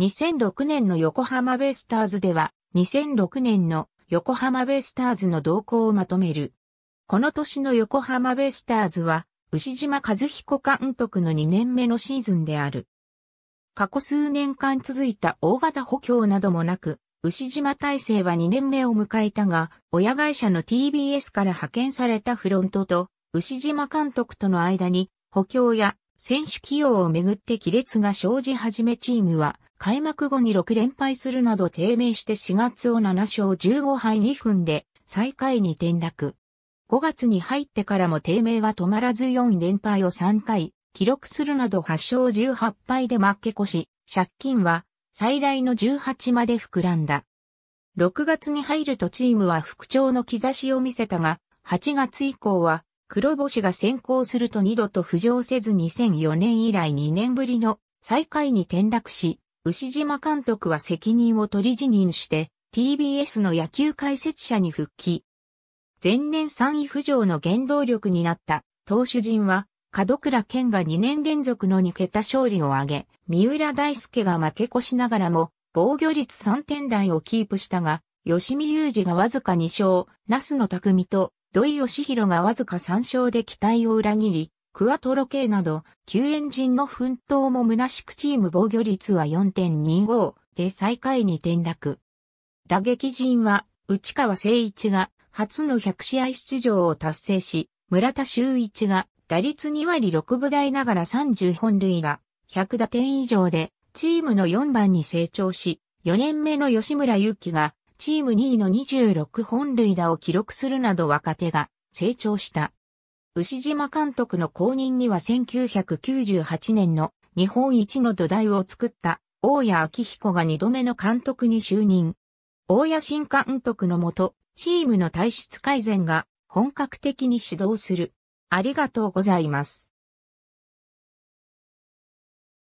2006年の横浜ベイスターズでは、2006年の横浜ベイスターズの動向をまとめる。この年の横浜ベイスターズは、牛島和彦監督の2年目のシーズンである。過去数年間続いた大型補強などもなく、牛島体制は2年目を迎えたが、親会社の TBS から派遣されたフロントと、牛島監督との間に、補強や選手起用をめぐって亀裂が生じ始めチームは、開幕後に6連敗するなど低迷して4月を7勝15敗2分で最下位に転落。5月に入ってからも低迷は止まらず4連敗を3回、記録するなど8勝18敗で負け越し、借金は最大の18まで膨らんだ。6月に入るとチームは復調の兆しを見せたが、8月以降は黒星が先行すると2度と浮上せず2004年以来2年ぶりの最下位に転落し、牛島監督は責任を取り辞任して、TBS の野球解説者に復帰。前年3位浮上の原動力になった投手陣は、門倉健が2年連続の2桁勝利を挙げ、三浦大輔が負け越しながらも、防御率3点台をキープしたが、吉見雄二がわずか2勝、那須の匠と土井義弘がわずか3勝で期待を裏切り、クアトロ系など、救援陣の奮闘も虚しくチーム防御率は4.25で最下位に転落。打撃陣は、内川誠一が初の100試合出場を達成し、村田修一が打率2割6分台ながら30本塁打、100打点以上で、チームの4番に成長し、4年目の吉村祐希が、チーム2位の26本塁打を記録するなど若手が成長した。牛島監督の後任には1998年の日本一の土台を作った大谷昭彦が2度目の監督に就任。大谷新監督のもと、チームの体質改善が本格的に始動する。ありがとうございます。